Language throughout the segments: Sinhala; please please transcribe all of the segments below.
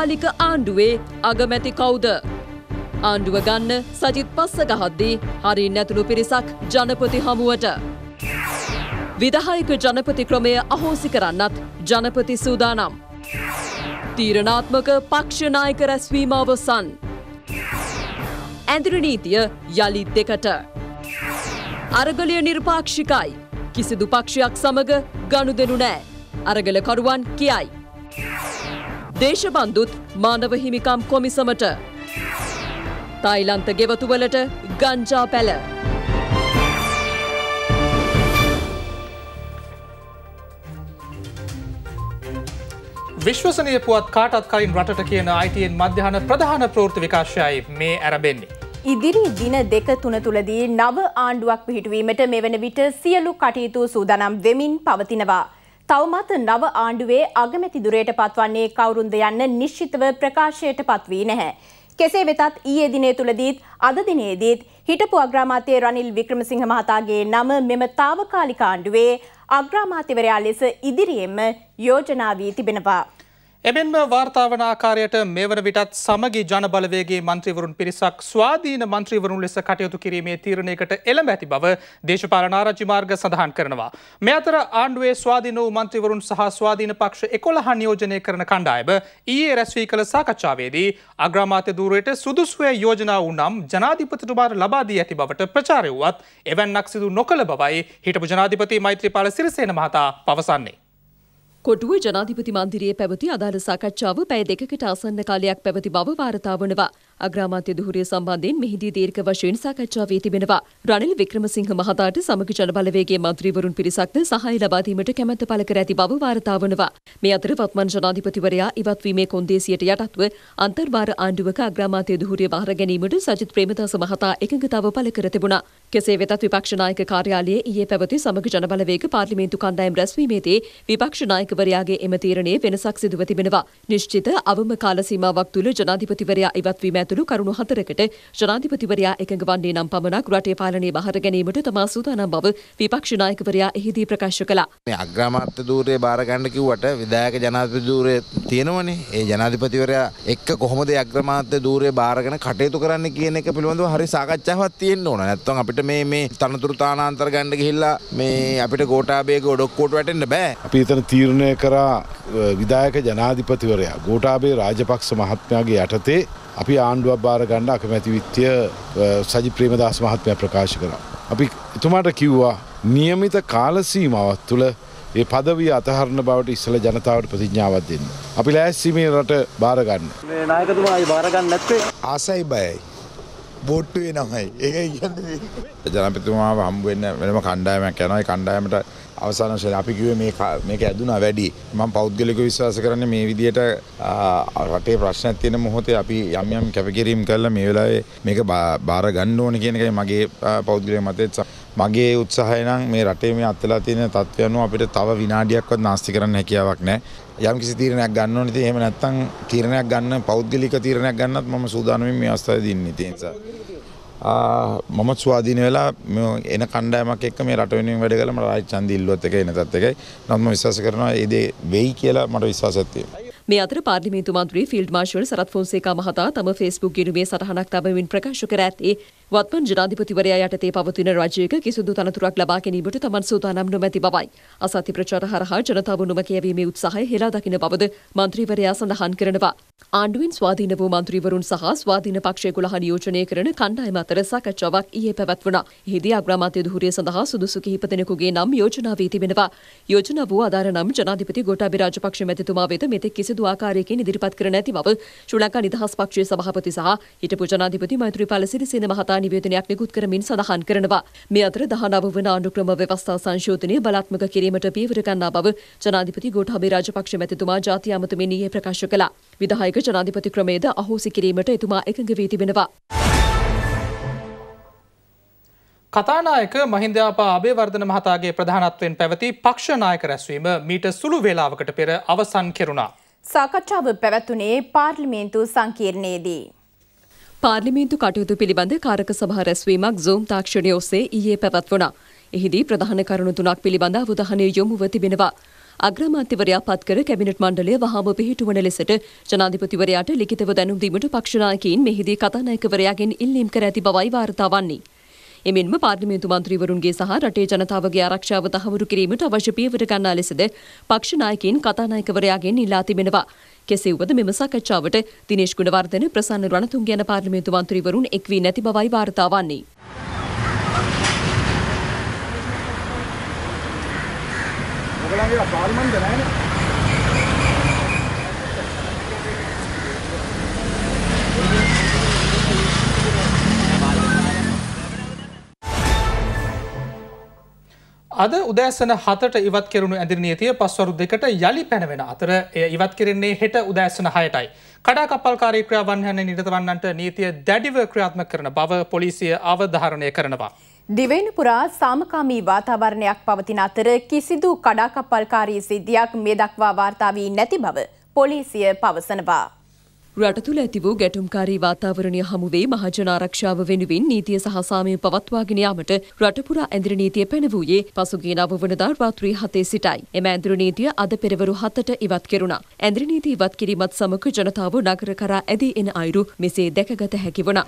තාවකාලික ආණ්ඩුවේ අගමැති කවුද. ආණ්ඩුව ගන්න සජිත් පස්ස ගහද්දී හරි නැතුළු පිරිසක් ජනපති හමුවට. විදහායක ජනපති ක්‍රමය අහෝසි කරන්නත් ජනපති සූදානම්. තීරණාත්මක පක්ෂනායක රැස්වීම අවසන්. ඇදිරනීතිය යළි දෙකට. අරගලය නිර්පාක්ෂිකයි. කිසිදු පක්ෂයක් සමග ගණු දෙනු නෑ. අරගලකරුවන් කියයි. දේශබන්දුත් මානව හිමිකම් කොමිසමට. තයිලන්ත ගෙවතුවලට ගංජා පැල. විශ්වසනය පුවත් කාටත් කලින් රට කියන අයිතියෙන් මධ්‍යහන ප්‍රධාන ප්‍රෘති විකාශයයි මේ ඇරබෙන්නේ. ඉදිරි දින දෙක තුන තුළදී නව ආණ්ඩුවක් පිහිටුවීමට මෙවන විට සියලු කටයුතු සූදානම් වෙමින් පවතිනවා. තවමත් නව ආණ්ඩුවේ අගමැති දුරයට පත්වන්නේ කවුරුන්ද යන්න නිශ්චිතව ප්‍රකාශයට පත්වී නැහැ. කෙසේ වෙතත් ඊයේ දිනේ තුලදීත් අද දිනේදීත් හිටපු අග්‍රාමාත්‍ය රනිල් වික්‍රමසිංහ මහතාගේ නම මෙම తాවකාලික ආණ්ඩුවේ අග්‍රාමාත්‍යවරයා ලෙස ඉදිරියෙන්ම යෝජනා වී තිබෙනවා. එමෙන්ම වාර්තාාවන ආකාරයට මෙවන විටත් සමගි ජනබලවේගේ මන්ත්‍රීවරුන් පිරිසක් ස්වාධීන මන්ත්‍රීවරුන් ලෙස කටයුතු කිරීමේ තීරණයකට එළඹ ඇති බව දේශපාලන ආරාජ්‍ය මාර්ග සඳහන් කරනවා. මේ අතර ආණ්ඩුවේ ස්වාධීන වූ මන්ත්‍රීවරුන් සහ ස්වාධීන පක්ෂ එකොළහ නියෝජනය කරන කණ්ඩායම ඊයේ රැස්වී කළ සාකච්ඡාවේදී අග්‍රාමාත්‍ය දූරයට සුදුසුවය යෝජනා වූ නම් ජනාධිපතිතුමාට ලබා දී ඇති බවට ප්‍රචාරය වුවත් එවැන්නක් සිදු නොකළ බවයි හිටපු ජනාධිපති මෛත්‍රීපාල සිරිසේන මහතා පවසන්නේ. කොටුව ජනාධිපති මන්දිරයේ පැවති අදාළ සාකච්ඡාව පැය දෙකකට ආසන්න කාලයක් පැවති බව වාර්තා වනවා. අග්‍රාමාත්‍ය දුහුරිය සම්බන්ධයෙන් මෙහිදී දීර්ඝ වශයෙන් සාකච්ඡා වී තිබෙනවා. රනිල් වික්‍රමසිංහ මහතාට සමග ජනබලවේගයේ මන්ත්‍රීවරුන් පිරිසක්ද සහාය ලබා දීමට කැමැත්ත පළ කර ඇති බව වාර්තා වනවා. මේ අතර වත්මන් ජනාධිපතිවරයා ඉවත්වීමේ කොන්දේසියට යටත්ව අන්තර්වාර ආණ්ඩුවක අග්‍රාමාත්‍ය දුහුරිය බාර ගැනීමට සජිත් ප්‍රේමදාස මහතා එකඟතාව පළ කර තිබුණා. කෙසේ වෙතත් විපක්ෂ නායක කාර්යාලයේ ඊයේ පැවති සමග ජනබලවේග පාර්ලිමේන්තු කණ්ඩායම් රැස්වීමේදී විපක්ෂ නායකවරයාගේ එම තීරණයේ වෙනසක් සිදුව තිබෙනවා. නිශ්චිත අවම කාල සීමාවක් තුළ ජනාධිපතිවරයා ඉවත්වීම ඇතුළු කරුණු හතරකට ජනාධිපතිවරයා එකඟ වන්නේ නම් පමණක් රටේ පාලනය බහර ගැනීමට තමා සූදානම් බව විපක්ෂ නායකවරයා එහිදී ප්‍රකාශ කළා. මේ අග්‍රාමාත්‍ය ධූරය බාර ගන්න කිව්වට විධායක ජනාධිපති ධූරය තියෙනවනේ. ඒ ජනාධිපතිවරයා එක්ක කොහොමද අග්‍රාමාත්‍ය ධූරය බාරගෙන කටයුතු කරන්න කියන එක පිළිබඳව හරි සාකච්ඡාවක් තියෙන්න ඕන. නැත්නම් අපිට මේ මේ තනතුරු තානාන්තර ගන්න ගිහිල්ලා මේ අපිට ගෝඨාභයගේ ඔඩොක්කුවට වැටෙන්න බෑ. අපි එතන තීරණය කරා විධායක ජනාධිපතිවරයා ගෝඨාභය රාජපක්ෂ මහත්මයාගේ යටතේ අපි ආණ්ඩුවක් බාරගන්න අකමැති විත්‍ය සජි ප්‍රේමදාස මහත්මය ප්‍රකාශ කරා. අපි එතුමාට කිව්වා නියමිත කාලසීමාවත් තුළ ඒ පදවී අතහරණ බවට ඉස්සල ජනතාවට ප්‍රතිඥාවත් දෙන්න. අපි ලෑස්සීමේ රට බාරගන්න. නායකතුමායි බාරගන්න නැත්තේ ආසයි බයයි. බෝට්ටුවේ නහයි ඒ ජනපතුමාව හම්බුවෙන්න වෙනම කණ්ඩායමක් යනයි කණ්ඩායමට අවසානශය අපි කිව මේක ඇදුනා වැඩි මං පෞද්ගලික විශ්වාස කරන මේ විදියට රටේ ප්‍රශ්නයක් තියෙන මොහොතේ අපි යම් යම් කැපකිරීම් කරලා මේ වෙලාවේ මේක බාර ගන්න ඕන කියන එකයි මගේ පෞද්ගලික මතයත් මගේ උත්සාහය නම් මේ රටේ මේ අත්ලා තියෙන තත්ත්වය අනුව අපිට තව විනාඩියක්වත් නාස්ති කරන්න හැකියාවක් නැහැ. යම් කිසි තීරණයක් ගන්න ඕනේ ඉතින් එහෙම නැත්නම් තීරණයක් ගන්න පෞද්ගලික තීරණයක් ගන්නත් මම සූදානම් මේ අවස්ථාවේ දින්නේ ඉතින් ඒ නිසා මම ස්වාධීන වෙලා එන කණ්ඩායමක් එක්ක මේ රට වෙනුවෙන් වැඩ කළා මට ආයි ඡන්දි ඉල්ලුවත් එකයි නැතත් එකයි. නමුත් මම විශ්වාස කරනවා ඒ දේ වෙයි කියලා මට විශ්වාසයක් තියෙනවා. මේ අතර පාර්ලිමේන්තු මන්ත්‍රී ෆීල්ඩ් මාර්ෂල් සරත් ෆොන්සේකා මහතා තම ෆේස්බුක් ගිණුමේ සටහනක් තබමින් ප්‍රකාශ කර ඇත්තේ වත්මන් ජනාධිපතිවරයා යටතේ පවතින රජයක කිසිදු තනතුරක් ලබා ගැනීමට තමන් සූදානම් නොමැති බවයි. අසත්‍ය ප්‍රචාර හරහා ජනතාව නොම කියවීමේ උත්සාහය හෙලා දකින බවද මන්ත්‍රීවරයා සඳහන් කරනවා. ආණ්ඩුවෙන් ස්වාධීන වූ මන්ත්‍රීවරුන් සහ ස්වාධීන පක්ෂය කුළහ නියෝජනය කරන කණ්ඩායම අතර සාකච්ඡාවක් ඊයේ පැවැත්වුණා. එහිදී අග්‍රාමාත්‍ය ධුරිය සඳහා සුදුසු කිහිප දෙනෙකුගේ නම් යෝජනා වී තිබෙනවා. යෝජනා වූ ආධාර නම් ජනාධිපති ගෝඨාභය රාජපක්ෂ මැතිතුමා වෙත මෙතෙක් කිසිදු සුළු ආකාරයකින් ඉදිරිපත් කර නැති බව ශ්‍රී ලංකා නිදහස් පක්ෂයේ සභාපති සහ හිටපු ජනාධිපති මෛත්‍රීපාල සිරිසේන මහතා නිවේදනයක් නිකුත් කරමින් සඳහන් කරනවා. මේ අතර 19 වන අනුක්‍රම ව්‍යවස්ථා සංශෝධනය බලාත්මක කිරීමට පියවර ගන්නා බව ජනාධිපති ගෝඨාභය රාජපක්ෂ මැතිතුමා ජාතිය අමතමින් ඊයේ ප්‍රකාශ කළා. විධායක ජනාධිපති ක්‍රමයේද අහෝසි කිරීමට එතුමා එකඟ වී තිබෙනවා. කතානායක මහින්දයාපා අභේවර්ධන මහතාගේ ප්‍රධානත්වයෙන් පැවති පක්ෂනායක රැස්වීම මීට සුළු වේලාවකට පෙර අවසන් කෙරුණා. සාකච්ඡාව පැවැත්වුණේ පාර්ලිමේන්තු සංකීර්ණයේදී. පාර්ලිමේන්තු කටයුතු පිළිබඳ කාරක සභා රැස්වීමක් සෝම් තාක්ෂණය ඔස්සේ ඊයේ පැවැත්වුණා. එහිදී ප්‍රධාන කරුණු තුනක් පිළිබඳ අවධානය යොමුව තිබෙනවා. අග්‍රමාත්‍යවරයා පත්කර කැබිනට් මණ්ඩලය වහාම පිහිටුවන ලෙසට ජනාධිපතිවරයාට ලිඛිතව දැනුම් දීමට පක්ෂ නායකයින් මෙහිදී කතානායකවරයාගෙන් ඉල්ලීම් කර ඇති බවයි වාර්තා වන්නේ. එමෙන්ම පාර්ලිමේන්තු මන්ත්‍රීවරුන්ගේ සහ රටේ ජනතාවගේ ආරක්ෂාව තහවුරු කිරීමට අවශ්‍ය පියවර ගන්නා ලෙසද පක්ෂ නායකයින් කතානායකවරයාගෙන් ඉල්ලා තිබෙනවා. කෙසේ වුවද මෙම සාකච්ඡාවට දිනේෂ් ගුණවර්ධන ප්‍රසන්න රණතුංග යන පාර්ලිමේන්තු මන්ත්‍රීවරුන් එක් වී නැති බවයි වාර්තා වන්නේ. ඔයගලගේ පාර්ලිමේන්තු නැහැ අද උදෑසන හතට ඉවත් කෙරුණු ඇදිරි නීතිය පස්වරු දෙකට යළි පැනවෙන අතර එය ඉවත් කෙරෙන්නේ හෙට උදෑසන හයටයි. කඩාකපල්කාරී ක්‍රියාවන්හන නිරතවන්නට නීතිය දැඩිව ක්‍රියාත්ම කරන බව පොලිසිය අවධාරණය කරනවා. දිවෙන පුරා සාමකාමී වාතාවරණයක් පවතින අතර කිසිදු කඩාකපල්කාරී සිද්ධියක් මේ දක්වා වාර්තා වී නැති බව පොලිසිය පවසනවා. රට තුළ ඇති වූ ගැටුම්කාරී වාතාවරණය හමුවේ මහජන ආරක්ෂාව වෙනුවෙන් නීතිය සහ සාමය පවත්වාගෙන යාමට රටපුරා ඇඳිර නීතිය පැනවූයේ පසුගිය නවවනදා රාත්‍රී හතේ සිටයි. එම ඇඳිර නීතිය අද පෙරවරු හතට ඉවත් කෙරුණා. ඇඳිර නීති ඉවත් කිරීමත් සමග ජනතාව නගර කරා ඇදී එන අයුරු මෙසේ දැකගත හැකි වුණා.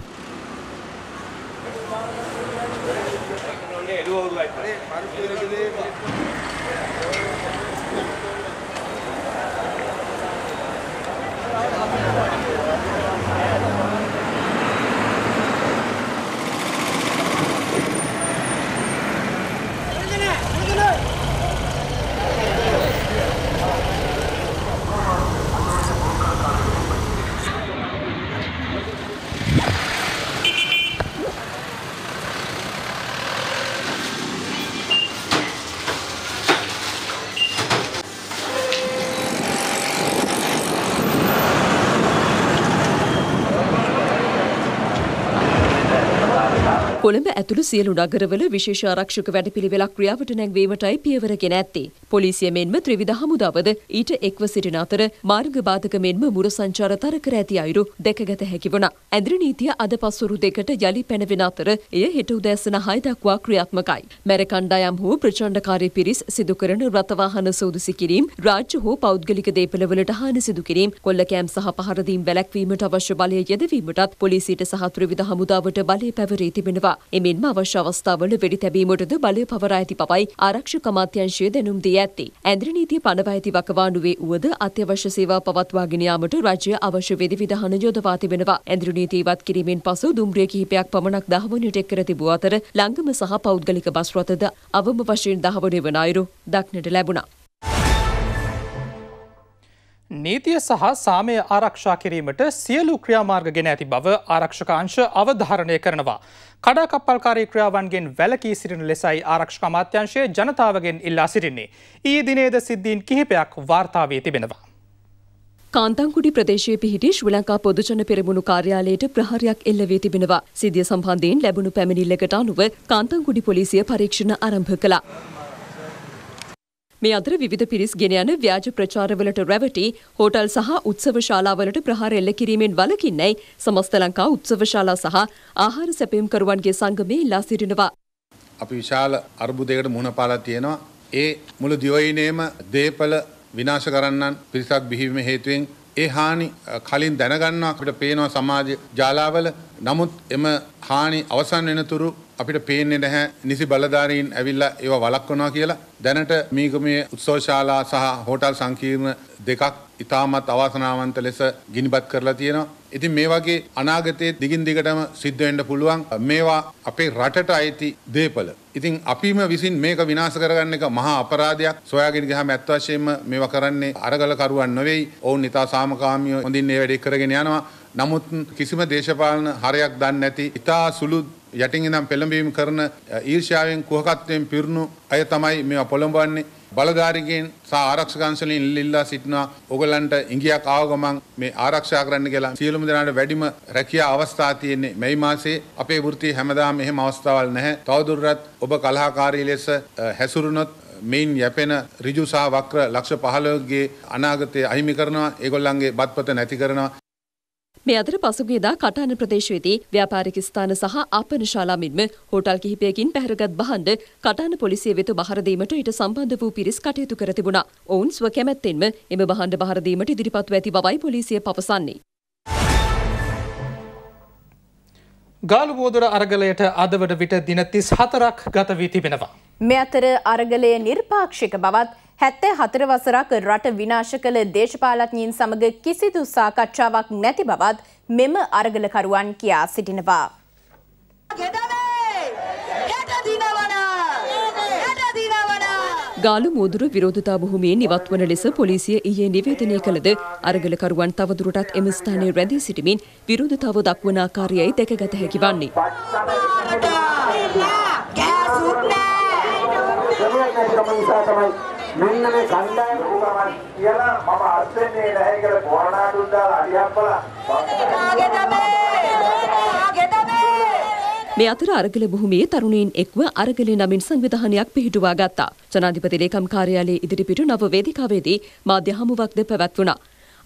කොළඹ ඇතුළු සියලු නගරවල විශේෂ ආරක්ෂක වැඩපිළිවෙලක් ක්‍රියාවට නැංවීමටයි පියවර ගෙන ඇත්තේ. පොලිසිය මෙන්ම ත්‍රිවිධ හමුදාවද ඊට එක්ව සිටින අතර මාර්ග බාධක මෙන්ම මුර සංචාර තර කර ඇති අයුරු දැකගත හැකි වුණා. ඇඳිරි නීතිය අද පස්වරු දෙකට යළි පැනවෙන අතර එය හෙට උදෑසන 6 දක්වා ක්‍රියාත්මකයි. මැර කණ්ඩායම් හෝ ප්‍රචණ්ඩකාරී පිරිස් සිදු කරන රථවාහන සෝදුසි කිරීම, රාජ්‍ය හෝ පෞද්ගලික දේපළවලට හානි සිදු කිරීම, කොල්ල කෑම් සහ පහරදීම් වැළැක්වීමට අවශ්‍ය බලය යෙදවීමටත් පොලිසියට සහ ත්‍රිවිධ හමුදාවට බලය පැවරී තිබෙනවා. එමෙන්ම අවශ්‍ය අවස්ථාවල වෙඩි තැබීමටද බලය පවරා ඇති බවයි ආරක්ෂක අමාත්‍යංශය දැනුම් දී ඇති. ඇඳරි නීතිය පනවා ඇති වකවානුවේ වුවද අත්‍යවශ්‍ය සේවා පවත්වාගෙන යාමට රජය අවශ්‍ය විධි විධාන යොදවා තිබෙනවා. ඇඳරි නීතිය ඉවත් කිරීමෙන් පසු දුම්රිය කිහිපයක් පමණක් දහවනට එක් කර තිබූ අතර ලංගම සහ පෞද්ගලික බස් රථද අවම වශයෙන් දහවනේ වන අයුරු දක්නට ලැබුණා. නීතිය සහ සාමය ආරක්ෂා කිරීමට සියලු ක්‍රියාමාර්ග ගෙන ඇති බව ආරක්ෂකාංශ අවධාරණය කරනවා. කඩාකප්පල්කාරී ක්‍රියාවන්ගෙන් වැලකී සිටින ලෙසයි ආරක්ෂක අමාත්‍යංශය ජනතාවගෙන් ඉල්ලා සිටින්නේ. ඊ දිනේද සිද්ධීන් කිහිපයක් වාර්තාාවී තිබෙනවා. කාන්තංකුඩි ප්‍රදේශයේ පිහිටි ශ්‍රී ලංකා පොදුජන පෙරමුණු කාර්යාලයට ප්‍රහාරයක් එල්ලවී තිබෙනවා. සිදිය සම්බන්ධයෙන් ලැබුණු පැමිණිල්ලකට අනුව කාන්තංකුඩි පොලිසිය පරීක්ෂණ ආරම්භ කළා. මේ අතර විවිධ පිරිස් ගෙන යන ව්‍යාජ ප්‍රචාරවලට රැවටි හෝටල් සහ උත්සව ශාලාවලට ප්‍රහාර එල්ල කිරීමෙන් වළකින්නයි සමස්ත ලංකා උත්සව ශාලා සහ ආහාර සැපයුම්කරුවන්ගේ සංගමේ ඉල්ලා සිටිනවා. අපි විශාල අර්බුදයකට මුහුණ පාලා තියෙනවා. ඒ මුළු දිවයිනේම දේපල විනාශ කරන්නන් පිරිසක් බිහිවීම හේතුවෙන් ඒ හානි කලින් දැනගන්නවා අපිට පේනවා සමාජ ජාලාවල. නමුත් එම හානි අවසන් වෙනතුරු අපිට පේන්නේ නැහැ නිසි බලධාරීන් ඇවිල්ලා ඒව වළක්වනවා කියලා. දැනට මීගමේ උත්සව ශාලා සහ හෝටල් සංකීර්ණ දෙකක් ඉතාමත් අවාසනාවන්ත ලෙස ගිනිබත් කරලා තියෙනවා. ඉතින් මේ වගේ අනාගතයේ දිගින් දිගටම සිද්ධ වෙන්න පුළුවන් මේවා අපේ රටට අයිති දේපල. ඉතින් අපිම විසින් මේක විනාශ කරගන්න එක මහා අපරාධයක්. සොයාගෙන ගියාම ඇත්ත වශයෙන්ම මේවා කරන්නේ අරගල කරුවන් නෙවෙයි. ඔවුන් ඉතා සාමකාමීව හොඳින් මේ වැඩේ කරගෙන යනවා. නමුත් කිසිම දේශපාලන හරයක් දන්නේ නැති ඉතා සුළු යටින් ඉඳන් පෙළඹීම් කරන ඊර්ෂ්‍යාවෙන් කුහකත්වයෙන් පිරුණු අය තමයි මේවා පොළඹවන්නේ. බලධාරිකෙන් සහ ආරක්ෂකංශලින් ඉල්ලා සිටිනවා ඔගලන්ට ඉංගියක් ආව ගමන් මේ ආරක්ෂා කරන්න කියලා සියලුම දෙනාට වැඩිම රැකියා අවස්ථා තියෙන්නේ මේ මාසේ අපේ වෘත්තිය හැමදාම එහෙම අවස්ථාවල් නැහැ තවදුරටත් ඔබ කලහකාරී ලෙස හැසුරුනොත් මෙයින් යැපෙන ඍජු සහ වක්‍ර ලක්ෂ 15ගේ අනාගතය අහිමි කරනවා ඒගොල්ලන්ගේ බත්පත නැති කරනවා මේ අතර පසුගියදා කටාන ප්‍රදේශයේදී ව්‍යාපාරික ස්ථාන සහ ආපන ශාලා මෙන්ම හෝටල් කිහිපයකින් පැහැරගත් භාණ්ඩ කටාන පොලිසිය වෙත බහර දීමට ඊට සම්බන්ධ වූ පිරිස් කටයුතු කර තිබුණා. ඔවුන් ස්ව කැමැත්තෙන්ම එම භාණ්ඩ බහර දීමට ඉදිරිපත්ව ඇති බවයි පොලිසිය පවසන්නේ. ගාලුවෝදර අරගලයට අදවට විට දින තිස් හතරක් ගත වී තිබෙනවා. මෙ අතර අරගලය නිර්පාක්ෂික බවත් හැත්තේ හතර වසරක් රට විනාශ කළ දේශපාලඥයින් සමග කිසිදු සාකච්ඡාවක් නැති බවත් මෙම අරගලකරුවන් කියා සිටිනවා. ගාලු මෝදුර විරෝධතා බොහොමේ නිවත්වන ලෙස පොලිසිය ඊයේ නිවේදනය කළද අරගලකරුවන් තවදුරටත් එම ස්ථානයේ රැඳී සිටමින් විරෝධතාව දක්වන ආකාරයයි දැකගත හැකි වන්නේ. ගෑස් උත් නැහැ. මෙන්න මේ කණ්ඩායම උගමන් කියලා මම අස්වෙන්නේ නැහැ කියලා කොරණා දුන්නා අලියක් බලා මේ අතර අරගල භූමියේ තරුණීන් එක්ව අරගල නමින් සංවිධානයක් පිහිටුවා ගත්තා. ජනාධිපති ලේකම් කාර්යාලයේ ඉදිරිපිටු නව වේදිකාවේදී මාධ්‍ය හමුවක්ද පැවැත්වුණා.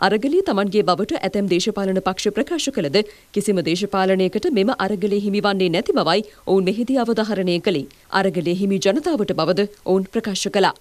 අරගලී තමන්ගේ බවට ඇතැම් දේශපාලන පක්ෂ ප්‍රකාශ කළද කිසිම දේශපාලනයකට මෙම අරගලේ හිමිවන්නේ නැති බවයි ඔවුන් මෙහිදී අවධාරණය කළේ. අරගලේ හිමි ජනතාවට බවද ඔවුන් ප්‍රකාශ කළා.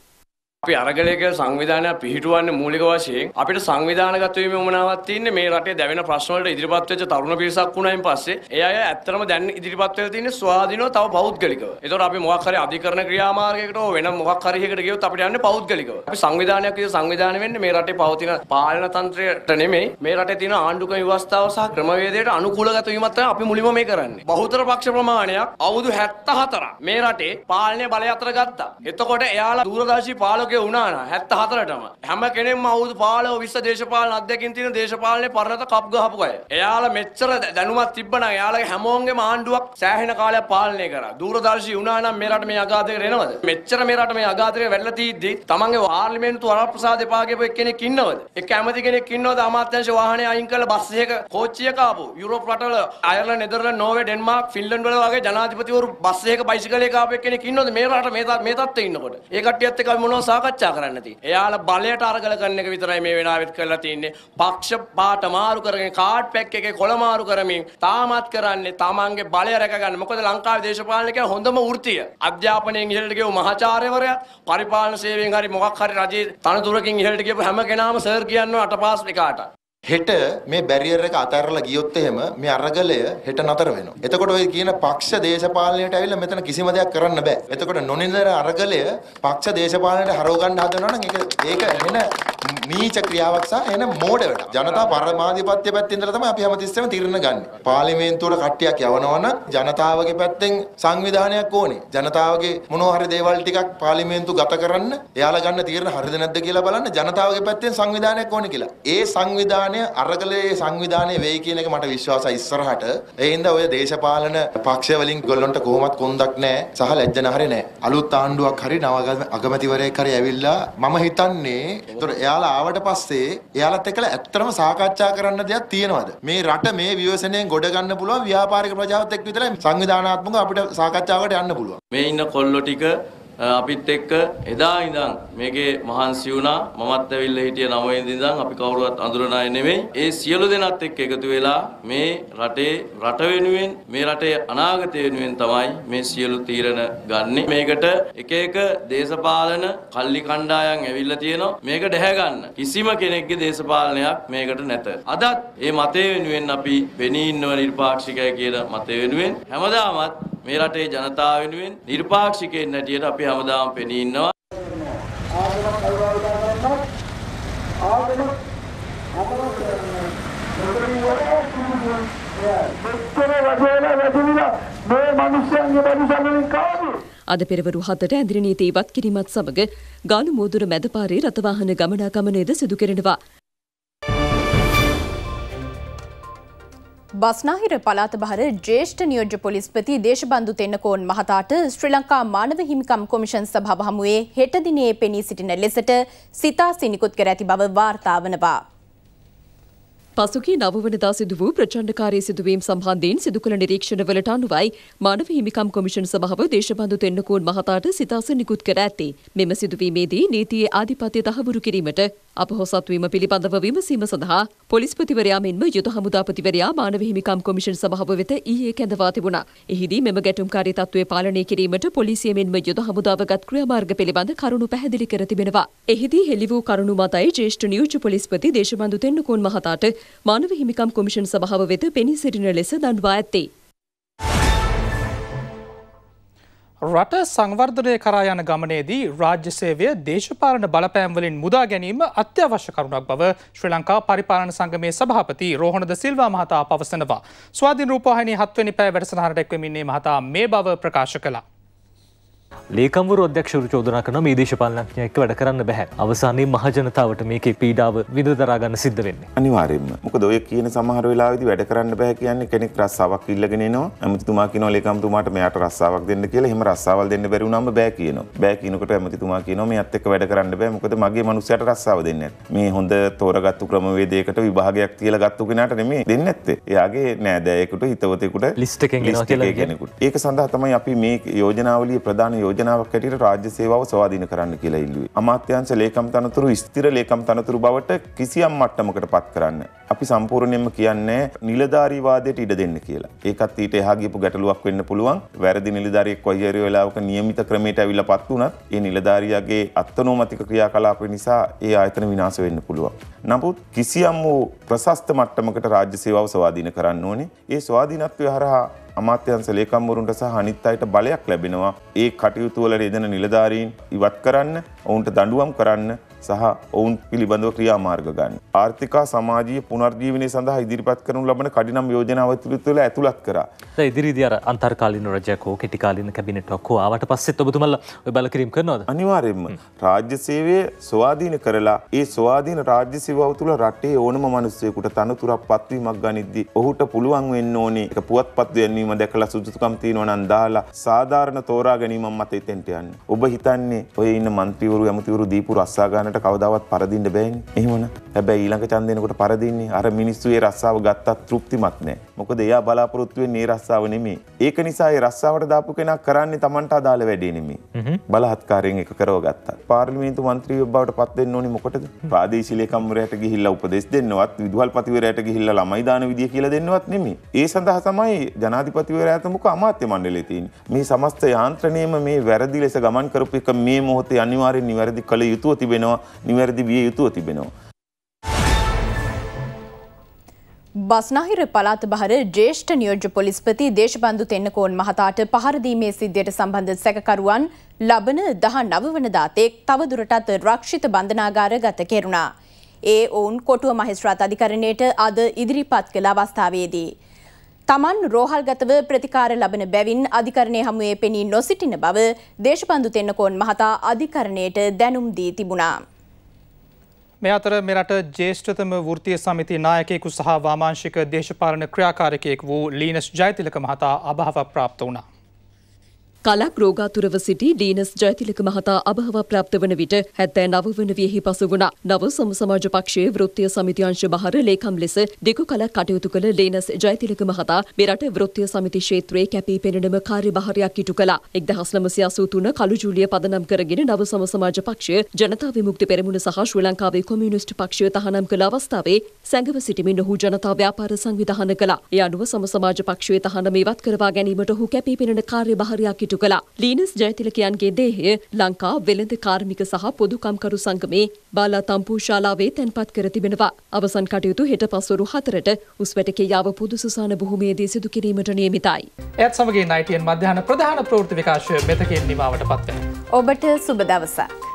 අපි අරගලයක සංවිධානයක් පිහිටුවන්නේ මූලික වශයෙන් අපිට සංවිධානගත වීමේ උමනාවක් තියෙන්නේ මේ රටේ දැවෙන ප්‍රශ්න වලට ඉදිරිපත් වෙච්ච තරුණ පිරිසක් වුණායින් පස්සේ ඒ අය ඇත්තටම දැන් ඉදිරිපත් වෙලා තියෙන්නේ ස්වාධීනව තව පෞද්ගලිකව. ඒතකොට අපි මොකක් හරි අධිකරණ ක්‍රියාමාර්ගයකට හෝ වෙන මොකක් හරි එකකට ගියොත් අපිට යන්නේ පෞද්ගලිකව. අපි සංවිධානයක් විදිහට සංවිධානය වෙන්නේ මේ රටේ පවතින පාලන තන්ත්‍රයට නෙමෙයි මේ රටේ තියෙන ආණ්ඩුක්‍රම ව්‍යවස්ථාව සහ ක්‍රමවේදයට අනුකූලගත වීමත් තමයි අපි මුලින්ම මේ කරන්නේ. බහුතර පක්ෂ ප්‍රමාණයක් අවුරුදු 74 මේ රටේ පාලනය බලය අතර ගත්තා. එතකොට එයාලා දූරදර්ශී පාලකයෝ වගේ වුණාන 74ටම හැම කෙනෙක්ම අවුරුදු 15 20 දේශපාලන අධ්‍යක්ෂකින් තියෙන දේශපාලනේ පරණත කප් ගහපු අය. එයාලා මෙච්චර දැනුමක් තිබ්බනම් එයාලගේ හැමෝන්ගේම ආණ්ඩුවක් සෑහෙන කාලයක් පාලනය කරා. දූරදර්ශී වුණා නම් මේ රට මේ අගාධයකට එනවද? මෙච්චර මේ රට මේ අගාධයකට වැළලා තියද්දි තමන්ගේ පාර්ලිමේන්තු වරප්‍රසාද එපා කියපු එක්කෙනෙක් ඉන්නවද? එක්ක ඇමති කෙනෙක් ඉන්නවද අමාත්‍යාංශ වාහනේ අයින් කරලා බස් එක කෝච්චි එක ආපු යුරෝප් රටවල අයර්ලන්ත නෙදර්ලන්ත නෝර්වේ ඩෙන්මාර්ක් ෆින්ලන්ඩ් වල වගේ ජනාධිපතිවරු බස් එකක බයිසිකලයක ආපු එක්කෙනෙක් ඉන්නවද මේ රට මේ මේ තත්ත්වයේ ඉන්නකොට? ඒ කට්ටියත් එක්ක මොනවා සාකච්ඡා කරන්න තියෙන්නේ. එයාලා බලයට අරගල කරන එක විතරයි මේ වෙලාවෙත් කරලා තින්නේ. පක්ෂ පාට මාරු කරගෙන කාඩ් පැක් එකේ කොළ මාරු කරමින් තාමත් කරන්නේ තමන්ගේ බලය රැක ගන්න. මොකද ලංකාවේ දේශපාලනිකයා හොඳම වෘත්තිය. අධ්‍යාපනයෙන් ඉහළට ගිය මහාචාර්යවරයා පරිපාලන සේවයෙන් හරි මොකක් හරි රජයේ තනතුරකින් ඉහළට ගියපු හැම කෙනාම සර් කියනවා අටපාස් එකාට. හෙට මේ බැරියර් එක අතහැරලා ගියොත් එහෙම මේ අරගලය හෙට නතර වෙනවා. එතකොට ඔය කියන පක්ෂ දේශපාලනයට ඇවිල්ලා මෙතන කිසිම දෙයක් කරන්න බෑ. එතකොට නොනින්දර අරගලය පක්ෂ දේශපාලනයට හරව ගන්න හදනවා නම් ඒක ඒක වෙන නීච ක්‍රියාවක් සහ එන මෝඩ වැඩක්. ජනතා පරමාධිපත්‍ය පැත්තේ ඉඳලා තමයි අපි හැමතිස්සෙම තීරණ ගන්න. පාර්ලිමේන්තුවට කට්ටියක් යවනවනම් ජනතාවගේ පැත්තෙන් සංවිධානයක් ඕනේ. ජනතාවගේ මොනවා හරි දේවල් ටිකක් පාර්ලිමේන්තු ගත කරන්න, එයාලා ගන්න තීරණ හරිද නැද්ද කියලා බලන්න ජනතාවගේ පැත්තෙන් සංවිධානයක් ඕනේ කියලා. ඒ සංවිධානය අරගලයේ සංවිධානය වෙයි කියන එක මට විශ්වාසයි ඉස්සරහට. ඒ හින්දා ඔය දේශපාලන පක්ෂ වලින් ගොල්ලොන්ට කොහොමත් කොන්දක් නැහැ. සහ ලැජ්ජ නැහැ. අලුත් ආණ්ඩුවක් හරි නව අගමැතිවරයෙක් හරි ඇවිල්ලා මම හිතන්නේ ඒතර එයා එයාලා ආවට පස්සේ එයාලත් එක්කලා ඇත්තටම සාකච්ඡා කරන්න දෙයක් තියෙනවද? මේ රට මේ විවසනයෙන් ගොඩ ගන්න පුළුවන් ව්‍යාපාරික ප්‍රජාවත් එක්ක විතරයි සංවිධානාත්මකව අපිට සාකච්ඡාවකට යන්න පුළුවන්. මේ ඉන්න කොල්ලෝ ටික අපිත් එක්ක එදා ඉඳන් මේකේ මහන්සි වුණා මමත් ඇවිල්ලා හිටිය 9 වෙනිදා ඉඳන් අපි කවුරුවත් අඳුරන අය නෙමෙයි ඒ සියලු දෙනාත් එක්ක එකතු වෙලා මේ රටේ රට වෙනුවෙන් මේ රටේ අනාගතය වෙනුවෙන් තමයි මේ සියලු තීරණ ගන්නෙ මේකට එක එක දේශපාලන කල්ලි කණ්ඩායම් ඇවිල්ලා තියෙනවා මේක දැහැ ගන්න කිසිම කෙනෙක්ගේ දේශපාලනයක් මේකට නැත අදත් මේ මතය වෙනුවෙන් අපි වෙණී ඉන්නව නිර්පාක්ෂිකය කියන මතය වෙනුවෙන් හැමදාමත් මේ රටේ ජනතාව වෙනුවෙන් නිර්පාක්ෂිකයෙන් හැටියට අපි හැමදාම පෙනී ඉන්නවා. ආගමක් අනුරාධපුර කරනවා. ආගමක් අපරාධ කරනවා. මෙතන වලට කියනවා. මෙච්චර වශයෙන් වැදුණා මේ මිනිස්යන්ගේ බඩු කවුරු? අද පෙරවරු 7ට ඇඳිරි නීති ඉවත් කිරීමත් සමග ගාලු මෝදුර මැදපාරේ රථවාහන ගමනාගමනයද සිදු කරනවා. බස්නාහිර පළාත බහර ජේෂ්ඨ නියෝජ්‍ය පොලිස්පති දේශබන්දු තෙන්නකෝන් මහතාට ශ්‍රී ලංකා මානව හිමිකම් කොමිෂන් සභාව හමුවේ හෙට දිනේ පෙනී සිටින ලෙසට සිතා සිනිකුත් කර ඇති බව වාර්තා වනවා. පසුගිය නවවනදා සිදු වූ ප්‍රචණ්ඩකාරී සිදුවීම් සම්බන්ධයෙන් සිදු කළ නිරීක්ෂණවලට අනුවයි මානව හිමිකම් කොමිෂන් සභාව දේශබන්ධු තෙන්නකෝන් මහතාට සිතාස නිකුත් කර ඇත්තේ. මෙම සිදුවීමේදී නීතියේ ආධිපත්‍ය තහවුරු කිරීමට අපහොසත් වීම පිළිබඳව විමසීම සඳහා පොලිස්පතිවරයා මෙන්ම යුද හමුදාපතිවරයා මානව හිමිකම් කොමිෂන් සභාව වෙත ඊයේ කැඳවා තිබුණා. එහිදී මෙම ගැටුම්කාරී තත්ත්වය පාලනය කිරීමට පොලිසිය මෙන්ම යුද හමුදාවගත් ක්‍රියාමාර්ග පිළිබඳ කරුණු පැහැදිලි කර තිබෙනවා. එහිදී හෙළි වූ කරුණු මතයි ජ්‍යෙෂ්ඨ නියෝජ්‍ය පොලිස්පති දේශබන්ධු තෙන්නකෝන් මහතාට මානව හිමිකම් කොමිෂන් සභාව වෙත පෙනී සිටින ලෙස දන්වා ඇත්තේ. රට සංවර්ධනය කරා යන ගමනේදී රාජ්‍ය සේවය දේශපාලන බලපෑම්වලින් මුදා ගැනීම අත්‍යවශ්‍ය කරුණක් බව ශ්‍රී ලංකා පරිපාලන සංගමේ සභාපති රෝහණද සිල්වා මහතා පවසනවා. ස්වාධීන රූපවාහිනී හත්වෙනි පැය වැඩසටහනට එක්වෙමින්නේ මහතා මේ බව ප්‍රකාශ කළා. ලේකම්වර අධ්‍යක්ෂරු චෝදනා කරන මේ දේශපාලනඥයෙක් වැඩ කරන්න බැහැ. අවසානයේ මහජනතාවට මේකේ පීඩාව විඳ දරා ගන්න සිද්ධ වෙන්නේ. අනිවාර්යයෙන්ම. මොකද ඔය කියන සමහර වෙලාවෙදි වැඩ කරන්න බෑ කියන්නේ කෙනෙක් රස්සාවක් ඉල්ලගෙන එනවා. ඇමතිතුමා කියනවා ලේකම්තුමාට මෙයාට රස්සාවක් දෙන්න කියලා. එහෙම රස්සාවල් දෙන්න බැරි වුණාම බෑ කියනවා. බෑ කියනකොට ඇමතිතුමා කියනවා මෙයාත් එක්ක වැඩ කරන්න බෑ. මොකද මගේ මිනිස්සයාට රස්සාව දෙන්නේ නැහැ. මේ හොඳ තෝරගත්තු ක්‍රමවේදයකට විභාගයක් තියලා ගත්තු කෙනාට නෙමෙයි දෙන්නේ නැත්තේ. එයාගේ නෑදෑයෙකුට හිතවතෙකුට ලිස්ට් එකෙන් එනවා කියලා කෙනෙකුට. ඒක සඳහා තමයි අපි මේ යෝජනාවලිය ප්‍රධාන යෝජනාවක් හැටියට රාජ්‍ය සේවාව ස්වාධීන කරන්න කියලා ඉල්ලුවේ. අමාත්‍යාංශ ලේකම් තනතුරු ස්ථිර ලේකම් තනතුරු බවට කිසියම් මට්ටමකට පත් කරන්න. අපි සම්පූර්ණයෙන්ම කියන්නේ නිලධාරීවාදයට ඉඩ දෙන්න කියලා. ඒකත් ඊට එහා ගියපු ගැටලුවක් වෙන්න පුළුවන්. වැරදි නිලධාරියෙක් කොයි හරි වෙලාවක නියමිත ක්‍රමයට ඇවිල්ලා පත් වුණත් ඒ නිලධාරියාගේ අත්නෝමතික ක්‍රියාකලාප නිසා ඒ ආයතන විනාශ වෙන්න පුළුවන්. නමුත් කිසියම් වූ ප්‍රශස්ත මට්ටමකට රාජ්‍ය සේවාව ස්වාධීන කරන්න ඕනේ. ඒ ස්වාධීනත්වය හරහා අමාත්‍යංශ ලේකම්වරුන්ට සහ අනිත් අයට බලයක් ලැබෙනවා ඒ කටයුතුවල යෙදෙන නිලධාරීන් ඉවත් කරන්න ඔවුන්ට දඬුවම් කරන්න සහ ඔවුන් පිළිබඳව ක්‍රියාමාර්ග ගන්න. ආර්ථිකා සමාජීය පුනර්ජීවනය සඳහා ඉදිරිපත් කරනු ලබන කඩිනම් යෝජනාව තුළ ඇතුළත් කරා. ඉදිරිදි අර අන්තර්කාලීන රජයකෝ කෙටිකාලීන කැබිනට් ඔක්කෝ ආවට පස්සෙත් ඔබතුමල්ලා ඔය බලකිරීම කරනවද? අනිවාර්යයෙන්ම රාජ්‍ය සේවය ස්වාධීන කරලා ඒ ස්වාධීන රාජ්‍ය සේවාව තුළ රටේ ඕනම මිනිස්සෙකුට තනතුරක් පත්වීමක් ගනිද්දී ඔහුට පුළුවන් වෙන්න ඕනේ ඒක පුවත්පත් දැන්වීම දැකලා සුදුසුකම් තියෙනවා නම් දාලා සාධාරණ තෝරා ගැනීමක් මත එතෙන්ට යන්න. ඔබ හිතන්නේ ඔය ඉන්න മന്ത്രിවරු ඇමතිවරු දීපු රස්සා ගන්න මට කවදාවත් පරදින්න බෑන් එහෙමන හැබැ ඊළඟ චන්දයනකොට පරදින්නේ අර මිනිස්සුවේ රස්සාාව ගත්තත් තෘප්තිමත්නෑ මොකද එයා බලාපොරොත්තුවේ මේ රස්සාාව නෙමේ ඒක නිසායි රස්සාාවට දාපු කෙනක් කරන්නේ තමන්ට අදාළ වැඩේනෙමේ බලහත්කාරයෙන් එක කරව ගත්තා පාර්ලිමේන්තු මන්ත්‍රීව බවට පත්වෙන්න ඕනි මොකටද පාදේශිලයකම්රයට ගිහිල්ල උපදෙස් දෙන්නවත් විදවල් පතිවරයට ගිහිල්ල ළමයිදාන විදිිය කියල දෙන්නවත් නෙමේ ඒ සඳහ තමයි ජනාධිපතිවර ඇතමක අමාත්‍ය මණ්ඩලෙතින් මේ සමස්ත යාන්ත්‍රනයම මේ වැරදි ලෙස ගමන් කරපු එක මේ මොහොතේ අනිවාරෙන් නිවැරදි කළ යුතුව තිබෙනවා නිවැරදි විය යුතුව තිබෙනවා. බස්නාහිර පළාත බහර ජේෂ්ඨ නියෝජ්‍ය පොලිස්පති දේශබන්දු තෙන්නකෝන් මහතාට පහරදීමේ සිද්ධියට සම්බන්ධ සැකකරුවන් ලබන දහ නවවනදාතෙක් තවදුරටත් රක්ෂිත බන්ධනාගාර ගත කෙරුණා. ඒ ඔවුන් කොටුව මහිස්ත්‍රාත් අධිකරණයට අද ඉදිරිපත් කළ අවස්ථාවේදී. තමන් රෝහල්ගතව ප්‍රතිකාර ලබන බැවින් අධිකරණය හමුවේ පෙනී නොසිටින බව දේශබන්දු තෙන්නකෝන් මහතා අධිකරණයට දැනුම් දී තිබුණා. මේ අතර මෙරට ජේෂ්ඨතම වෘත්තීය සමිති නායකයෙකු සහ වාමාංශික දේශපාලන ක්‍රියාකාරකයෙක් වූ ලීනස් ජයතිලක මහතා අභාව ප්‍රාප්ත වුණා. කලක් රෝගාතුරව සිටි ඩීනස් ජයතිලක මහතා අභාව ප්‍රාප්ත වන විට 79 වන වියෙහි පසු වුණා. නව සම සමාජ පක්ෂයේ වෘත්තීය සමිති අංශ බහර ලේකම් ලෙස දෙක කලක් කටයුතු කළ ඩීනස් ජයතිලක මහතා මෙරට වෘත්තීය සමිති ක්ෂේත්‍රයේ කැපී පෙනෙනම කාර්යභාරයක් ඉටු කළා. 1983 කළු ජූලිය පදනම් කරගෙන නව සම සමාජ පක්ෂය ජනතා විමුක්ති පෙරමුණ සහ ශ්‍රී ලංකාවේ කොමියුනිස්ට් පක්ෂය තහනම් කළ අවස්ථාවේ සැඟව සිටමින් ඔහු ජනතා ව්‍යාපාර සංවිධාන කළා. ඒ අනුව සම සමාජ පක්ෂයේ තහනම ඉවත් කරවා ගැනීමට ඔහු කැපී පෙනෙන කාර්යභාරයක් ඉටු ඉටු කළා. ලීනස් ජයතිලකයන්ගේ දේහය ලංකා වෙළඳ කාර්මික සහ පොදුකම්කරු සංගමේ බාලා තම්පූ ශාලාවේ තැන්පත් කර තිබෙනවා. අවසන් කටයුතු හෙට පස්වරු හතරට උස්වැටකේ යාව පුදු සුසාන බොහොමේදී සිදු කිරීමට නියමිතයි. ඇත් සමගේ නයිටයන් මධ්‍යහන ප්‍රධාන ප්‍රෘති විකාශය මෙතකෙන් නිමාවට පත්වෙන. ඔබට සුබ දවසක්.